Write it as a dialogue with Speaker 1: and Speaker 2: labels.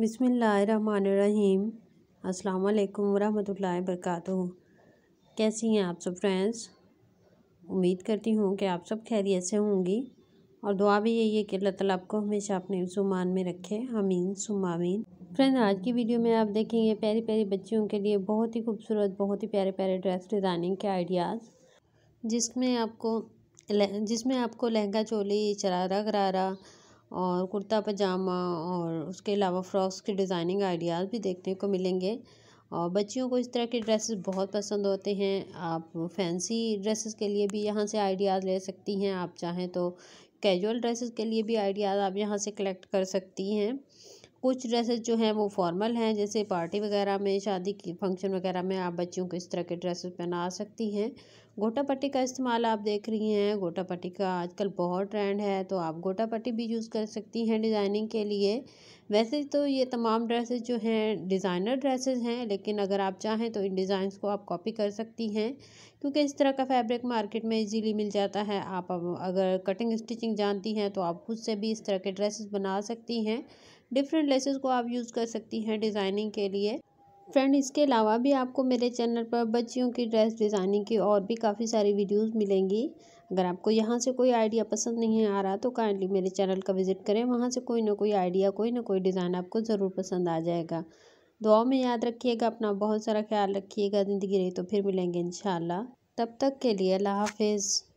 Speaker 1: बिसमीम् अल्लाम वरम वरक कैसी हैं आप सब फ्रेंड्स उम्मीद करती हूँ कि आप सब खैरियत से होंगी और दुआ भी यही है कि अल्लाह तला आपको हमेशा अपने सुमान में रखे हमीन सुमामीन फ्रेंड आज की वीडियो में आप देखेंगे प्यारी प्यारी बच्चियों के लिए बहुत ही खूबसूरत बहुत ही प्यारे प्यारे ड्रेस डिज़ाइनिंग के आइडियाज़ जिसमें आपको जिसमें आपको लहंगा चोली चरारा गरारा और कुर्ता पजामा और उसके अलावा फ़्रॉक्स के डिज़ाइनिंग आइडियाज़ भी देखने को मिलेंगे और बच्चियों को इस तरह के ड्रेसेस बहुत पसंद होते हैं आप फैंसी ड्रेसेस के लिए भी यहाँ से आइडियाज़ ले सकती हैं आप चाहें तो कैजुअल ड्रेसेस के लिए भी आइडियाज़ आप यहाँ से कलेक्ट कर सकती हैं कुछ ड्रेसेस जो हैं वो फॉर्मल हैं जैसे पार्टी वगैरह में शादी की फंक्शन वगैरह में आप बच्चियों को इस तरह के ड्रेसेस पहना सकती हैं गोटा पट्टी का इस्तेमाल आप देख रही हैं गोटा पट्टी का आजकल बहुत ट्रेंड है तो आप गोटा पट्टी भी यूज़ कर सकती हैं डिज़ाइनिंग के लिए वैसे तो ये तमाम ड्रेसेस जो हैं डिज़ाइनर ड्रेसेस हैं लेकिन अगर आप चाहें तो इन डिज़ाइंस को आप कॉपी कर सकती हैं क्योंकि इस तरह का फैब्रिक मार्केट में इजीली मिल जाता है आप अगर कटिंग स्टिचिंग जानती हैं तो आप खुद से भी इस तरह के ड्रेसेस बना सकती हैं डिफरेंट लेसेस को आप यूज़ कर सकती हैं डिज़ाइनिंग के लिए फ्रेंड इसके अलावा भी आपको मेरे चैनल पर बच्चियों की ड्रेस डिज़ाइनिंग की और भी काफ़ी सारी वीडियोस मिलेंगी अगर आपको यहाँ से कोई आइडिया पसंद नहीं आ रहा तो काइंडली मेरे चैनल का विज़िट करें वहाँ से कोई ना कोई आइडिया कोई ना कोई डिज़ाइन आपको ज़रूर पसंद आ जाएगा दुआ में याद रखिएगा अपना बहुत सारा ख्याल रखिएगा ज़िंदगी रही तो फिर मिलेंगे इन तब तक के लिए अल्लाह हाफिज़